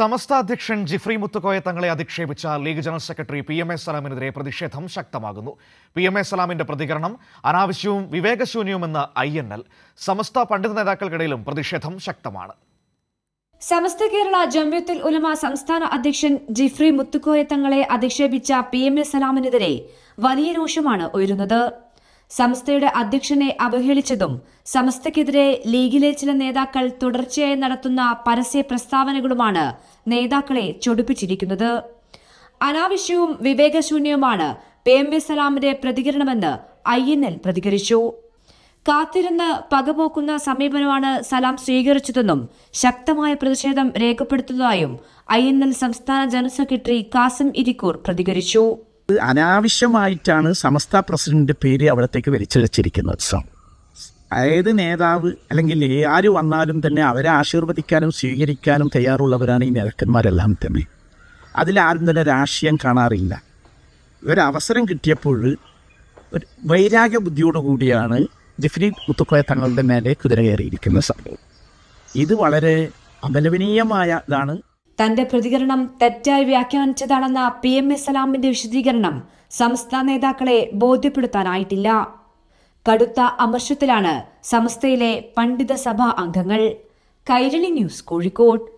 സമസ്ത അധ്യക്ഷൻ ജിഫ്രി മുത്തുക്കോയ തങ്ങളെ അധിക്ഷേപിച്ച league general secretary P M A സലാമിനെതിരെ പ്രതിഷേധം ശക്തമാകുന്നു പി എം എ സലാമിന്റെ പ്രതികരണം അനാവശ്യവും വിവേകശൂന്യവുമെന്ന് ഐ എൻ എൽ സമസ്ത പണ്ഡിത നേതാക്കൾക്കിടയിലും പ്രതിഷേധം ശക്തമാണ് സമസ്ത കേരള ജംബിയത്തുൽ ഉലമ സംസ്ഥാന അധ്യക്ഷൻ ജിഫ്രി മുത്തുക്കോയ തങ്ങളെ അധിക്ഷേപിച്ച പി എം എ സലാമിനെതിരെ വലിയ രോഷമാണ് ഉയരുന്നത് സംസ്ഥയുടെ അധ്യക്ഷനെ അവഹേളിച്ചതും സംസ്ഥയ്ക്കെതിരെ ലീഗിലെ ചില നേതാക്കൾ തുടർച്ചയായി നടത്തുന്ന പരസ്യ പ്രസ്താവനകളുമാണ് നേതാക്കളെ ചൊടിപ്പിച്ചിരിക്കുന്നത് അനാവശ്യവും വിവേകശൂന്യവുമാണ് പി എം വി സലാമിന്റെ പ്രതികരണമെന്ന് ഐ എൻ എൽ പ്രതികരിച്ചു കാത്തിരുന്ന് പകപോക്കുന്ന സമീപനമാണ് സലാം സ്വീകരിച്ചതെന്നും ശക്തമായ പ്രതിഷേധം രേഖപ്പെടുത്തുന്നതായും ഐ എൻ എൽ സംസ്ഥാന ജനറൽ സെക്രട്ടറി കാസിം ഇരിക്കൂർ പ്രതികരിച്ചു അനാവശ്യമായിട്ടാണ് സമസ്ത പ്രസിഡന്റിന്റെ പേര് അവിടത്തേക്ക് സോ ഏത് നേതാവ് അല്ലെങ്കിൽ ആര് വന്നാലും തന്നെ അവരെ ആശീർവദിക്കാനും സ്വീകരിക്കാനും തയ്യാറുള്ളവരാണ് ഈ നേതാക്കന്മാരെല്ലാം തന്നെ അതിലാരും തന്നെ രാഷ്ട്രീയം കാണാറില്ല ഒരവസരം കിട്ടിയപ്പോൾ ഒരു വൈരാഗ്യ കൂടിയാണ് ജിഫ്രി മുത്തുക്കോയ തങ്ങളുടെ മേലെ കുതിര കയറിയിരിക്കുന്ന സംഭവം ഇത് വളരെ അപലപനീയമായ ഇതാണ് തന്റെ പ്രതികരണം തെറ്റായി വ്യാഖ്യാനിച്ചതാണെന്ന പി എം എസ് സലാമിന്റെ വിശദീകരണം സംസ്ഥാന നേതാക്കളെ ബോധ്യപ്പെടുത്താനായിട്ടില്ല കടുത്ത അമർഷത്തിലാണ് സംസ്ഥയിലെ പണ്ഡിത സഭാ അംഗങ്ങൾ കൈരളി ന്യൂസ് കോഴിക്കോട്